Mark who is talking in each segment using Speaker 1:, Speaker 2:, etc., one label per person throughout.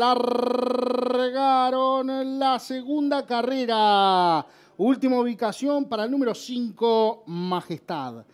Speaker 1: largaron la segunda carrera. Última ubicación para el número 5, Majestad.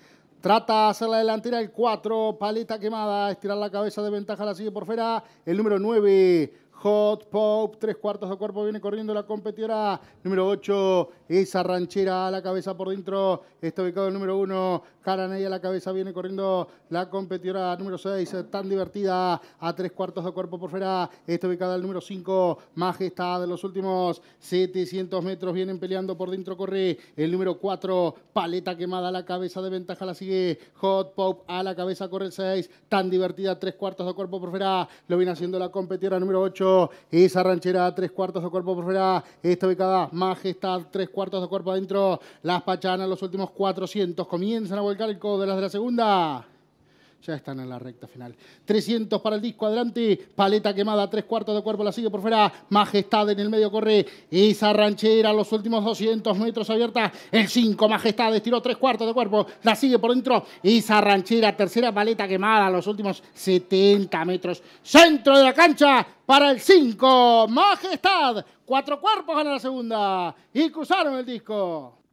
Speaker 1: Trata de hacer la delantera el 4, paleta quemada, estirar la cabeza de ventaja, la sigue por fuera. El número 9, Hot Pop, tres cuartos de cuerpo, viene corriendo la competidora. Número 8, esa ranchera a la cabeza por dentro. Está ubicado el número 1, Caranella a la cabeza, viene corriendo la competidora número 6, tan divertida, a tres cuartos de cuerpo por fuera. Está ubicada el número 5, Majestad, de los últimos 700 metros, vienen peleando por dentro, corre el número 4, Paleta quemada a la cabeza de ventaja, la sigue Hot Pop a la cabeza, corre el 6, tan divertida, tres cuartos de cuerpo por fuera. Lo viene haciendo la competidora número 8 esa ranchera, tres cuartos de cuerpo por fuera, Esta ubicada Majestad, tres cuartos de cuerpo adentro, las Pachanas, los últimos 400, comienzan a volcar el codo de las de la segunda. Ya están en la recta final. 300 para el disco, adelante. Paleta quemada, tres cuartos de cuerpo, la sigue por fuera. Majestad en el medio corre. Esa ranchera, los últimos 200 metros abierta. El 5, Majestad, estiró tres cuartos de cuerpo. La sigue por dentro. Esa ranchera, tercera paleta quemada, los últimos 70 metros. Centro de la cancha para el 5, Majestad. Cuatro cuerpos en la segunda. Y cruzaron el disco.